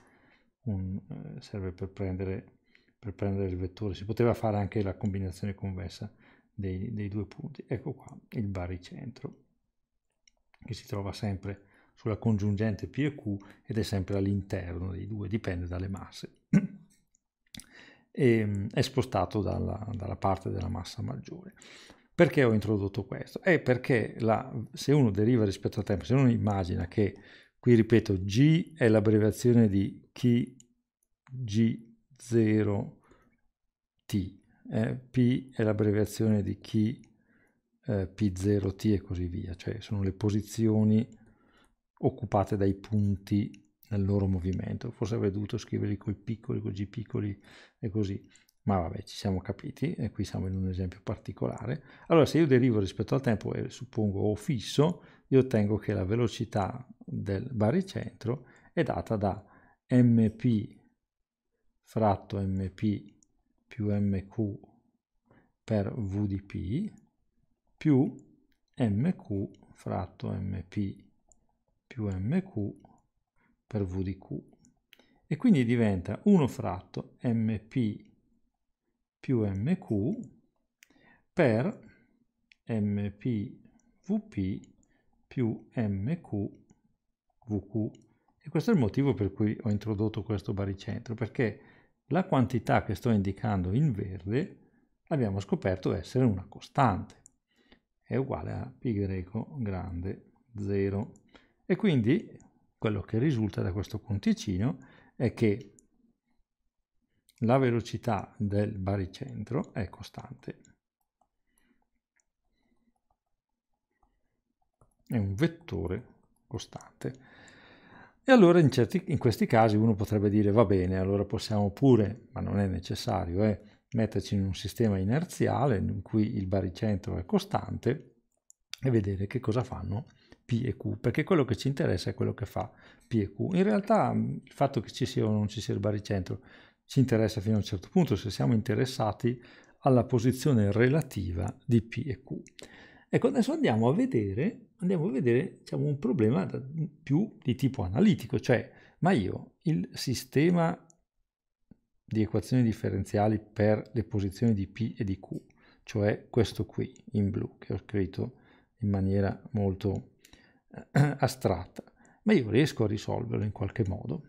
un, eh, serve per prendere, per prendere, il vettore. Si poteva fare anche la combinazione convessa dei, dei due punti. Ecco qua il baricentro, che si trova sempre sulla congiungente P e Q ed è sempre all'interno dei due, dipende dalle masse. e, mm, è spostato dalla, dalla parte della massa maggiore. Perché ho introdotto questo? È perché la, se uno deriva rispetto al tempo, se uno immagina che, qui ripeto, G è l'abbreviazione di chi G0T, eh, P è l'abbreviazione di chi eh, P0T e così via, cioè sono le posizioni occupate dai punti nel loro movimento, forse avrei dovuto scriverli con i piccoli, con G piccoli e così ma vabbè ci siamo capiti e qui siamo in un esempio particolare allora se io derivo rispetto al tempo e suppongo o fisso io ottengo che la velocità del baricentro è data da mp fratto mp più mq per v di p più mq fratto mp più mq per v di q e quindi diventa 1 fratto mp più MQ per MPVP più MQVQ. E questo è il motivo per cui ho introdotto questo baricentro, perché la quantità che sto indicando in verde abbiamo scoperto essere una costante, è uguale a π grande 0. E quindi quello che risulta da questo conticino è che la velocità del baricentro è costante. È un vettore costante. E allora in, certi, in questi casi uno potrebbe dire va bene, allora possiamo pure, ma non è necessario, eh, metterci in un sistema inerziale in cui il baricentro è costante e vedere che cosa fanno P e Q, perché quello che ci interessa è quello che fa P e Q. In realtà il fatto che ci sia o non ci sia il baricentro ci interessa fino a un certo punto se siamo interessati alla posizione relativa di P e Q. Ecco, adesso andiamo a vedere, andiamo a vedere diciamo, un problema più di tipo analitico, cioè ma io il sistema di equazioni differenziali per le posizioni di P e di Q, cioè questo qui in blu che ho scritto in maniera molto eh, astratta, ma io riesco a risolverlo in qualche modo.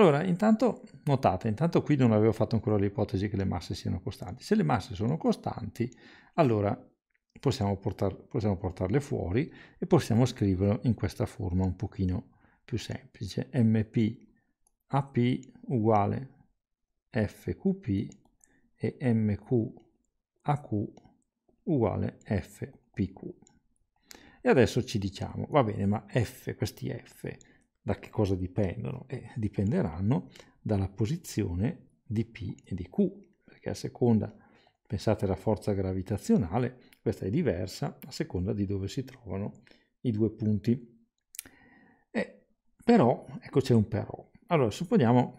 Allora, intanto, notate, intanto qui non avevo fatto ancora l'ipotesi che le masse siano costanti. Se le masse sono costanti, allora possiamo, portar, possiamo portarle fuori e possiamo scriverlo in questa forma un pochino più semplice. MP AP uguale FQP e MQ AQ uguale FPQ. E adesso ci diciamo, va bene, ma F, questi F, da che cosa dipendono? Eh, dipenderanno dalla posizione di P e di Q, perché a seconda, pensate alla forza gravitazionale, questa è diversa a seconda di dove si trovano i due punti. Eh, però, ecco c'è un però. Allora, supponiamo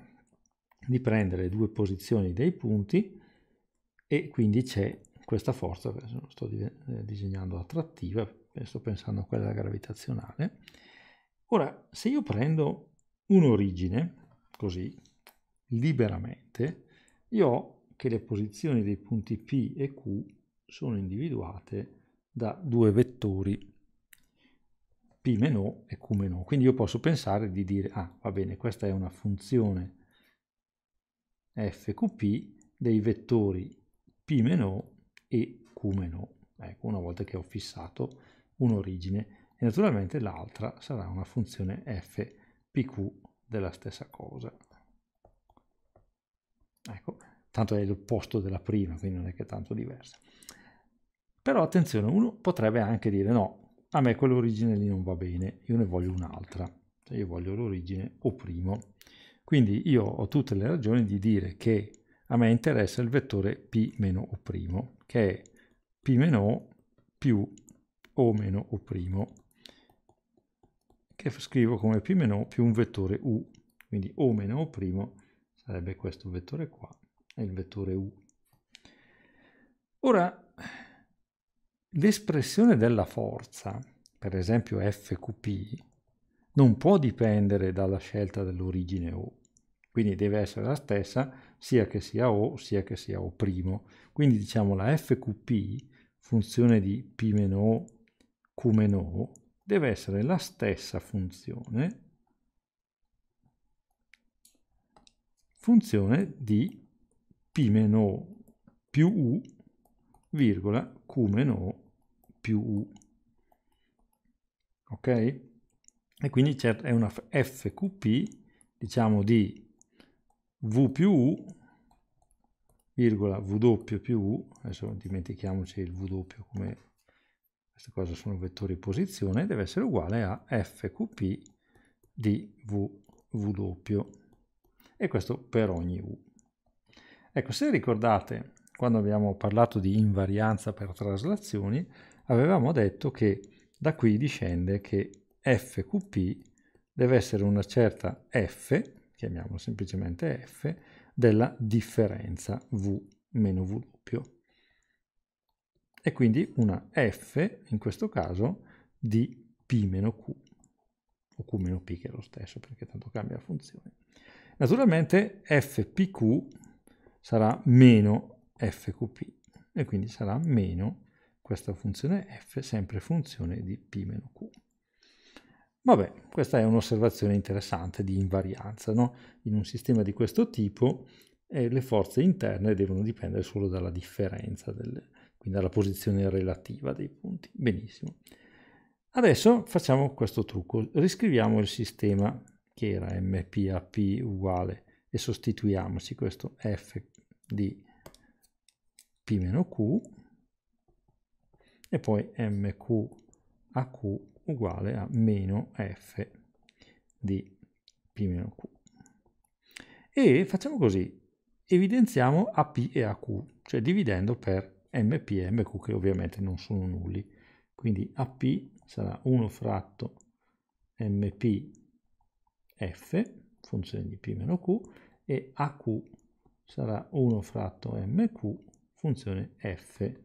di prendere due posizioni dei punti e quindi c'è questa forza, sto eh, disegnando attrattiva, sto pensando a quella gravitazionale, Ora, se io prendo un'origine, così, liberamente, io ho che le posizioni dei punti P e Q sono individuate da due vettori P meno e Q meno. Quindi io posso pensare di dire, ah, va bene, questa è una funzione FQP dei vettori P meno e Q meno. Ecco, una volta che ho fissato un'origine e naturalmente l'altra sarà una funzione f pq della stessa cosa. Ecco, tanto è l'opposto della prima, quindi non è che è tanto diversa. Però attenzione, uno potrebbe anche dire no, a me quell'origine lì non va bene, io ne voglio un'altra, cioè io voglio l'origine O'. Quindi io ho tutte le ragioni di dire che a me interessa il vettore P meno O', che è P meno O più O meno O' che scrivo come P meno più un vettore U, quindi O meno O' primo sarebbe questo vettore qua è il vettore U. Ora, l'espressione della forza, per esempio FQP, non può dipendere dalla scelta dell'origine O, quindi deve essere la stessa sia che sia O sia che sia O'. primo. Quindi diciamo la FQP, funzione di P meno O, Q meno O, deve essere la stessa funzione funzione di p meno più u virgola q meno più u ok e quindi certo è una fqp diciamo di v più u virgola w più u adesso dimentichiamoci il w come queste cose sono vettori posizione, deve essere uguale a fqp di v, w e questo per ogni u. Ecco, se ricordate, quando abbiamo parlato di invarianza per traslazioni, avevamo detto che da qui discende che fqp deve essere una certa f, chiamiamola semplicemente f, della differenza v meno w e quindi una f, in questo caso, di p-q, o q-p che è lo stesso perché tanto cambia la funzione. Naturalmente fpq sarà meno fqp e quindi sarà meno questa funzione f, sempre funzione di p-q. Vabbè, questa è un'osservazione interessante di invarianza. No? In un sistema di questo tipo eh, le forze interne devono dipendere solo dalla differenza delle, quindi alla posizione relativa dei punti. Benissimo. Adesso facciamo questo trucco, riscriviamo il sistema che era MPAP uguale e sostituiamoci questo F di P-Q e poi MQAQ uguale a meno F di P-Q. E facciamo così, evidenziamo AP e AQ, cioè dividendo per m, p e mq che ovviamente non sono nulli. Quindi AP sarà 1 fratto mpf, funzione di p q, e AQ sarà 1 fratto mq, funzione f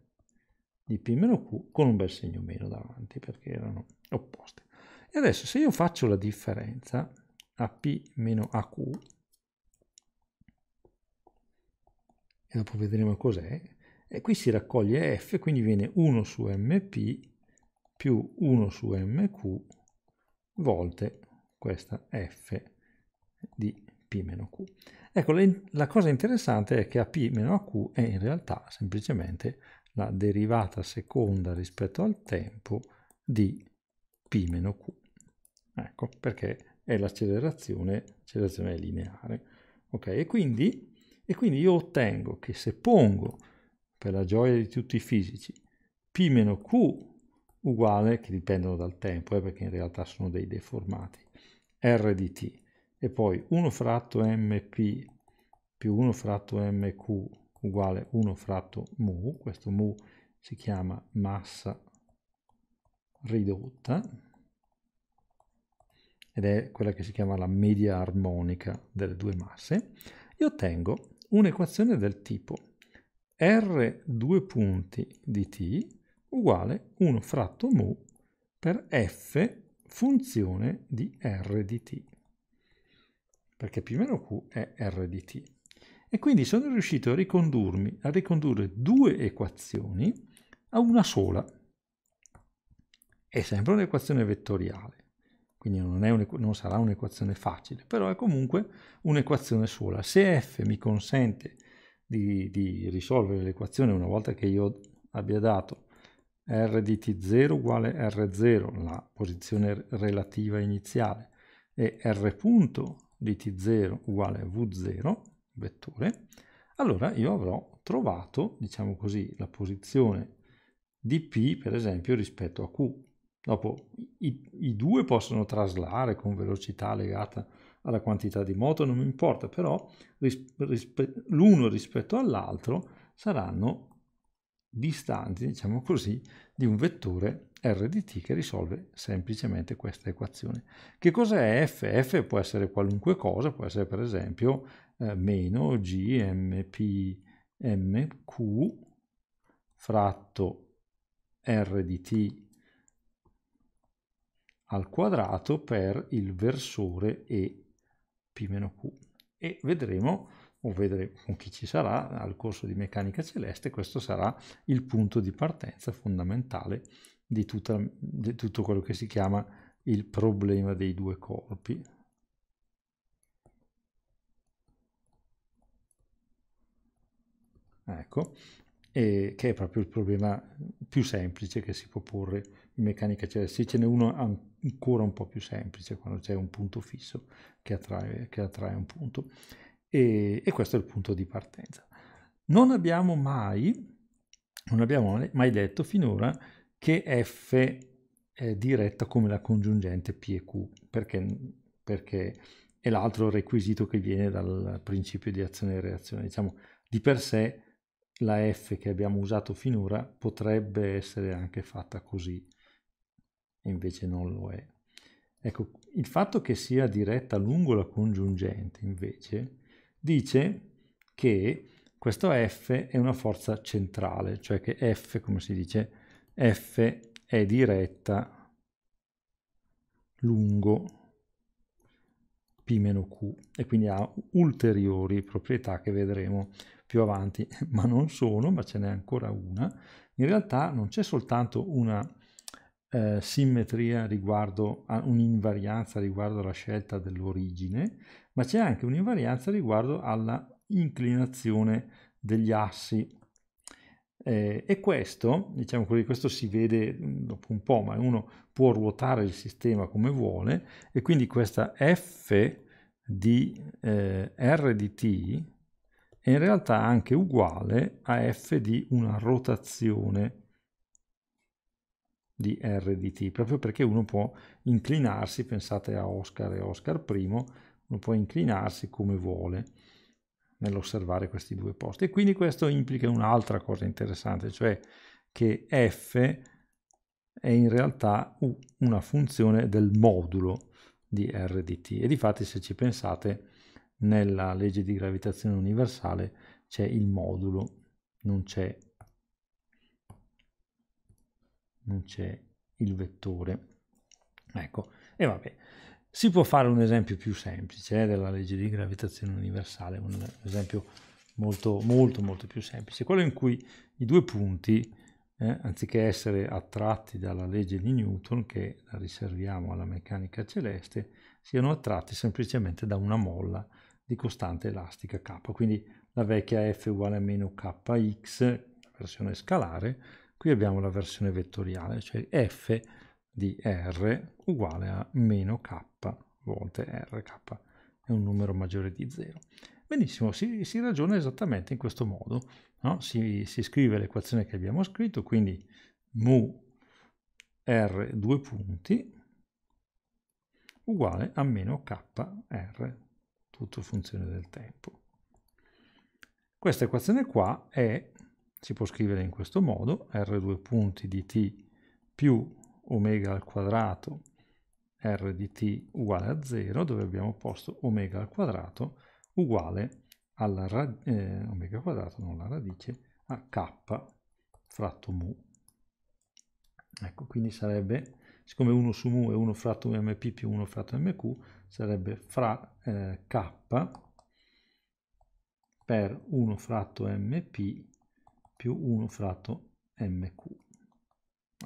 di p q con un bel segno meno davanti perché erano opposte. E adesso se io faccio la differenza AP AQ, e dopo vedremo cos'è, e qui si raccoglie F, quindi viene 1 su MP più 1 su MQ volte questa F di P-Q. Ecco, la cosa interessante è che a AP-AQ è in realtà semplicemente la derivata seconda rispetto al tempo di P-Q. Ecco, perché è l'accelerazione, lineare. Ok, e quindi, e quindi io ottengo che se pongo per la gioia di tutti i fisici, P Q uguale, che dipendono dal tempo, eh, perché in realtà sono dei deformati, R di T, e poi 1 fratto MP più 1 fratto MQ uguale 1 fratto mu, questo mu si chiama massa ridotta, ed è quella che si chiama la media armonica delle due masse, e ottengo un'equazione del tipo r 2 punti di t uguale 1 fratto mu per f funzione di r di t. Perché p meno q è r di t. E quindi sono riuscito a ricondurmi, a ricondurre due equazioni a una sola. È sempre un'equazione vettoriale, quindi non, un, non sarà un'equazione facile, però è comunque un'equazione sola. Se f mi consente di, di risolvere l'equazione una volta che io abbia dato r di t0 uguale r0, la posizione relativa iniziale, e r punto di t0 uguale v0, vettore, allora io avrò trovato, diciamo così, la posizione di P, per esempio, rispetto a Q. Dopo i, i due possono traslare con velocità legata a alla quantità di moto, non mi importa, però ris rispe l'uno rispetto all'altro saranno distanti, diciamo così, di un vettore r di t che risolve semplicemente questa equazione. Che cos'è f? f può essere qualunque cosa, può essere per esempio eh, meno gmpmq fratto r di t al quadrato per il versore e P-Q e vedremo, o vedremo con chi ci sarà, al corso di meccanica celeste questo sarà il punto di partenza fondamentale di, tutta, di tutto quello che si chiama il problema dei due corpi, ecco, che è proprio il problema più semplice che si può porre in meccanica celesti, ce n'è uno ancora un po' più semplice quando c'è un punto fisso che attrae, che attrae un punto e, e, questo è il punto di partenza. Non abbiamo mai, non abbiamo mai detto finora che F è diretta come la congiungente P e Q perché, perché è l'altro requisito che viene dal principio di azione e reazione. Diciamo di per sé la F che abbiamo usato finora potrebbe essere anche fatta così, invece non lo è. Ecco, il fatto che sia diretta lungo la congiungente, invece, dice che questo F è una forza centrale, cioè che F, come si dice, F è diretta lungo P-Q e quindi ha ulteriori proprietà che vedremo più avanti, ma non sono, ma ce n'è ancora una. In realtà non c'è soltanto una eh, simmetria riguardo a un'invarianza riguardo alla scelta dell'origine, ma c'è anche un'invarianza riguardo alla inclinazione degli assi. Eh, e questo, diciamo così, questo si vede mm, dopo un po', ma uno può ruotare il sistema come vuole, e quindi questa f di eh, r di t è in realtà anche uguale a f di una rotazione di RDT, proprio perché uno può inclinarsi, pensate a Oscar e Oscar I, uno può inclinarsi come vuole nell'osservare questi due posti. E quindi questo implica un'altra cosa interessante, cioè che f è in realtà una funzione del modulo di RDT. E difatti se ci pensate nella legge di gravitazione universale c'è il modulo, non c'è non c'è il vettore. Ecco, e vabbè. Si può fare un esempio più semplice eh, della legge di gravitazione universale, un esempio molto, molto, molto più semplice, quello in cui i due punti, eh, anziché essere attratti dalla legge di Newton, che la riserviamo alla meccanica celeste, siano attratti semplicemente da una molla di costante elastica K. Quindi la vecchia F uguale a meno Kx, versione scalare, Qui abbiamo la versione vettoriale, cioè f di r uguale a meno k volte r, k è un numero maggiore di 0. Benissimo, si, si, ragiona esattamente in questo modo. No? Si, si, scrive l'equazione che abbiamo scritto, quindi mu r due punti uguale a meno kr, tutto funzione del tempo. Questa equazione qua è si può scrivere in questo modo, r2 punti di t più omega al quadrato r di t uguale a 0, dove abbiamo posto omega al quadrato uguale alla eh, omega quadrato, non la radice, a k fratto mu. Ecco, quindi sarebbe, siccome 1 su mu è 1 fratto mp più 1 fratto mq, sarebbe fra eh, k per 1 fratto mp più 1 fratto mq.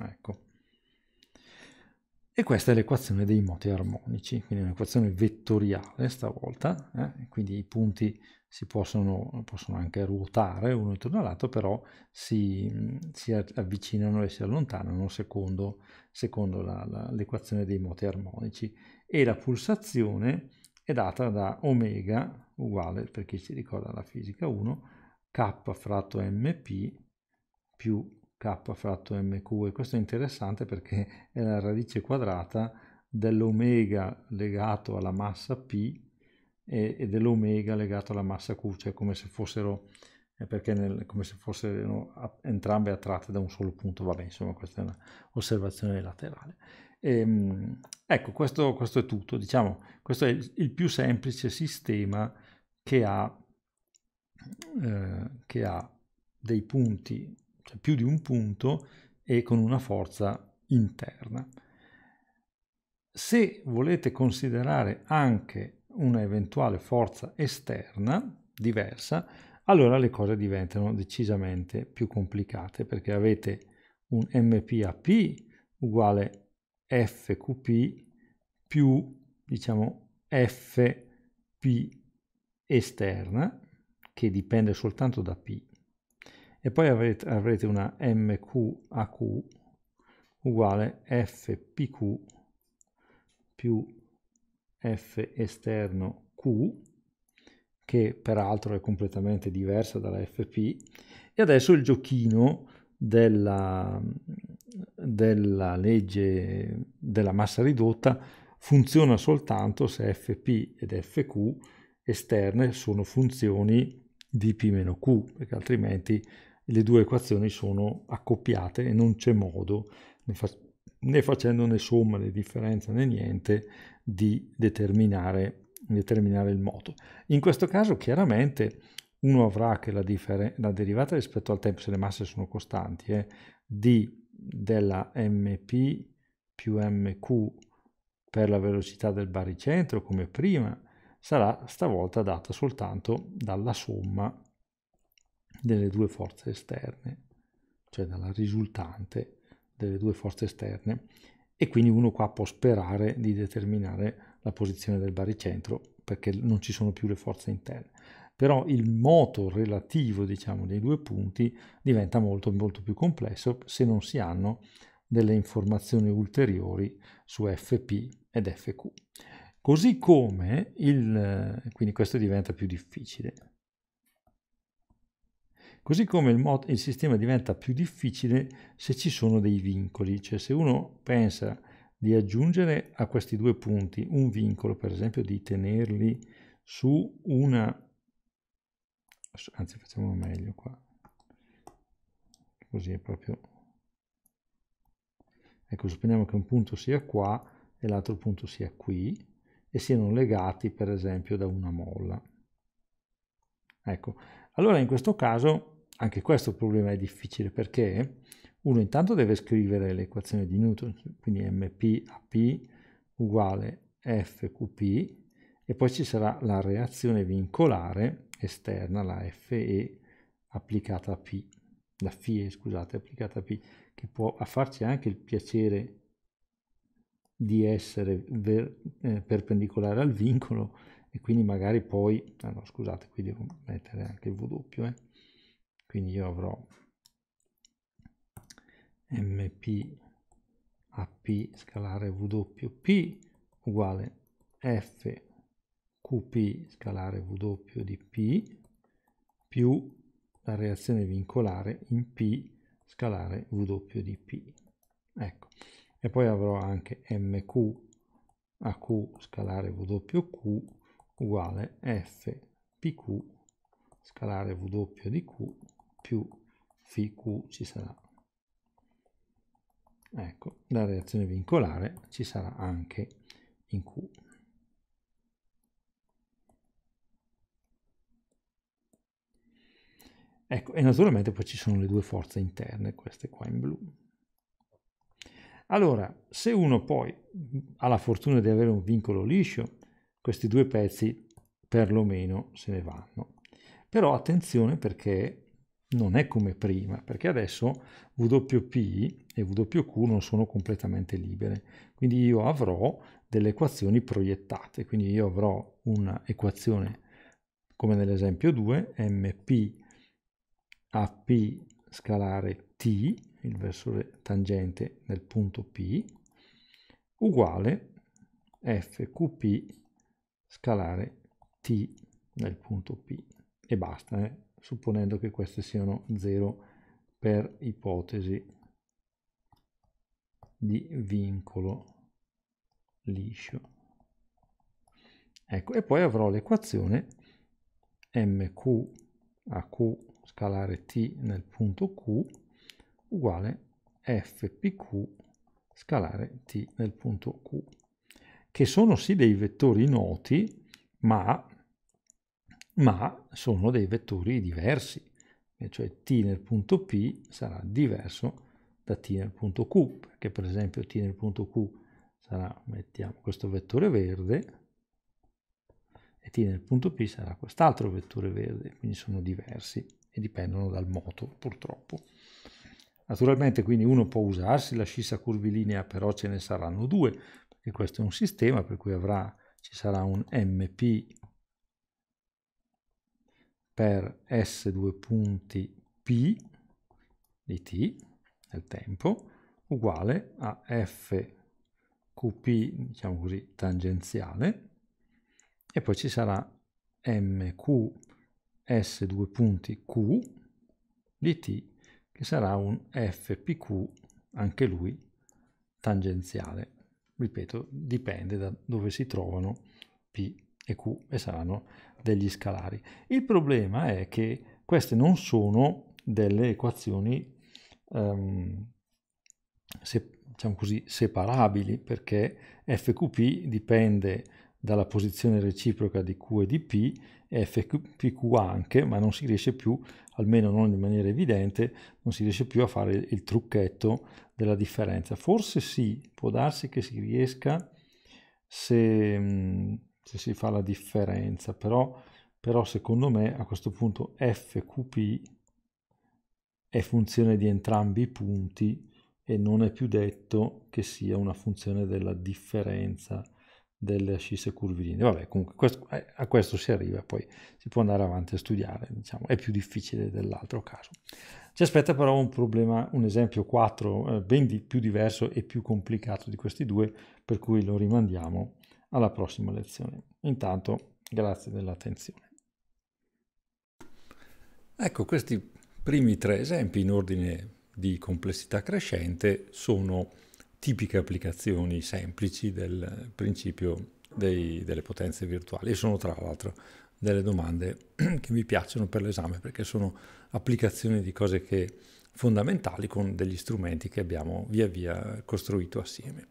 Ecco. E questa è l'equazione dei moti armonici, quindi un'equazione vettoriale stavolta, eh? quindi i punti si possono, possono anche ruotare uno intorno all'altro, però si, si, avvicinano e si allontanano secondo, secondo l'equazione dei moti armonici. E la pulsazione è data da omega uguale, per chi si ricorda la fisica 1, k fratto mp più k fratto mq e questo è interessante perché è la radice quadrata dell'omega legato alla massa p e, dell'omega legato alla massa q, cioè come se fossero eh, perché nel, come se fossero a, entrambe attratte da un solo punto, vabbè insomma questa è un'osservazione laterale. E, ehm, ecco, questo, questo, è tutto, diciamo, questo è il più semplice sistema che ha eh, che ha dei punti, cioè più di un punto, e con una forza interna. Se volete considerare anche una eventuale forza esterna diversa, allora le cose diventano decisamente più complicate perché avete un MPAP uguale FQP più diciamo FP esterna che dipende soltanto da P. E poi avrete, avrete una MQAQ uguale FPQ più F esterno Q, che peraltro è completamente diversa dalla FP, e adesso il giochino della, della legge della massa ridotta funziona soltanto se FP ed FQ esterne sono funzioni di P-Q, perché altrimenti le due equazioni sono accoppiate e non c'è modo, né, facendo né somma né differenza né niente, di determinare, determinare, il moto. In questo caso chiaramente uno avrà che la, la derivata rispetto al tempo, se le masse sono costanti, eh, di della mp più mq per la velocità del baricentro come prima, sarà stavolta data soltanto dalla somma delle due forze esterne, cioè dalla risultante delle due forze esterne e quindi uno qua può sperare di determinare la posizione del baricentro perché non ci sono più le forze interne. Però il moto relativo, diciamo, dei due punti diventa molto, molto più complesso se non si hanno delle informazioni ulteriori su FP ed FQ. Così come il... quindi questo diventa più difficile. Così come il, mod, il sistema diventa più difficile se ci sono dei vincoli, cioè se uno pensa di aggiungere a questi due punti un vincolo, per esempio di tenerli su una anzi facciamolo meglio qua così è proprio ecco supponiamo che un punto sia qua e l'altro punto sia qui e siano legati per esempio da una molla. Ecco, allora in questo caso anche questo problema è difficile perché uno intanto deve scrivere l'equazione di Newton, quindi MPAP uguale FQP e poi ci sarà la reazione vincolare esterna, la FE applicata a P, la FIE scusate applicata a P, che può farci anche il piacere di di essere ver, eh, perpendicolare al vincolo e quindi magari poi, ah no scusate qui devo mettere anche il W, eh. quindi io avrò mp ap scalare p uguale f qp scalare w di p più la reazione vincolare in p scalare w di p ecco e poi avrò anche mq a q scalare wq uguale fpq scalare w di q più fq ci sarà ecco la reazione vincolare ci sarà anche in q ecco e naturalmente poi ci sono le due forze interne queste qua in blu allora, se uno poi ha la fortuna di avere un vincolo liscio, questi due pezzi perlomeno se ne vanno. Però attenzione perché non è come prima, perché adesso WP e WQ non sono completamente libere. Quindi io avrò delle equazioni proiettate, quindi io avrò un'equazione come nell'esempio 2, mp ap scalare t il versore tangente nel punto P uguale fqp scalare t nel punto P e basta, eh? supponendo che queste siano 0 per ipotesi di vincolo liscio. Ecco, e poi avrò l'equazione mq a q scalare t nel punto Q uguale fpq scalare t nel punto q, che sono sì dei vettori noti, ma, ma sono dei vettori diversi, cioè t nel punto p sarà diverso da t nel punto q, perché per esempio t nel punto q sarà, mettiamo questo vettore verde, e t nel punto p sarà quest'altro vettore verde, quindi sono diversi e dipendono dal moto purtroppo. Naturalmente quindi uno può usarsi la scissa curvilinea, però ce ne saranno due, perché questo è un sistema per cui avrà, ci sarà un MP per S due punti P di T nel tempo uguale a FQP, diciamo così, tangenziale, e poi ci sarà MQS due punti Q di T che sarà un FPQ, anche lui, tangenziale. Ripeto, dipende da dove si trovano P e Q e saranno degli scalari. Il problema è che queste non sono delle equazioni um, se, diciamo così, separabili perché FQP dipende dalla posizione reciproca di Q e di P e FPQ anche, ma non si riesce più, almeno non in maniera evidente, non si riesce più a fare il trucchetto della differenza. Forse sì, può darsi che si riesca se, mm, se si fa la differenza, però, però secondo me a questo punto FQP è funzione di entrambi i punti e non è più detto che sia una funzione della differenza delle ascisse curviline. Vabbè, comunque questo, eh, a questo si arriva, poi si può andare avanti a studiare, diciamo, è più difficile dell'altro caso. Ci aspetta però un problema, un esempio 4 eh, ben di, più diverso e più complicato di questi due, per cui lo rimandiamo alla prossima lezione. Intanto, grazie dell'attenzione. Ecco, questi primi tre esempi in ordine di complessità crescente sono tipiche applicazioni semplici del principio dei, delle potenze virtuali e sono tra l'altro delle domande che mi piacciono per l'esame perché sono applicazioni di cose che, fondamentali con degli strumenti che abbiamo via via costruito assieme.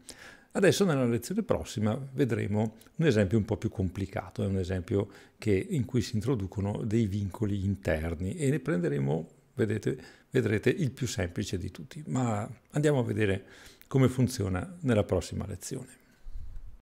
Adesso nella lezione prossima vedremo un esempio un po' più complicato, è un esempio che, in cui si introducono dei vincoli interni e ne prenderemo, vedete, vedrete, il più semplice di tutti. Ma andiamo a vedere come funziona nella prossima lezione.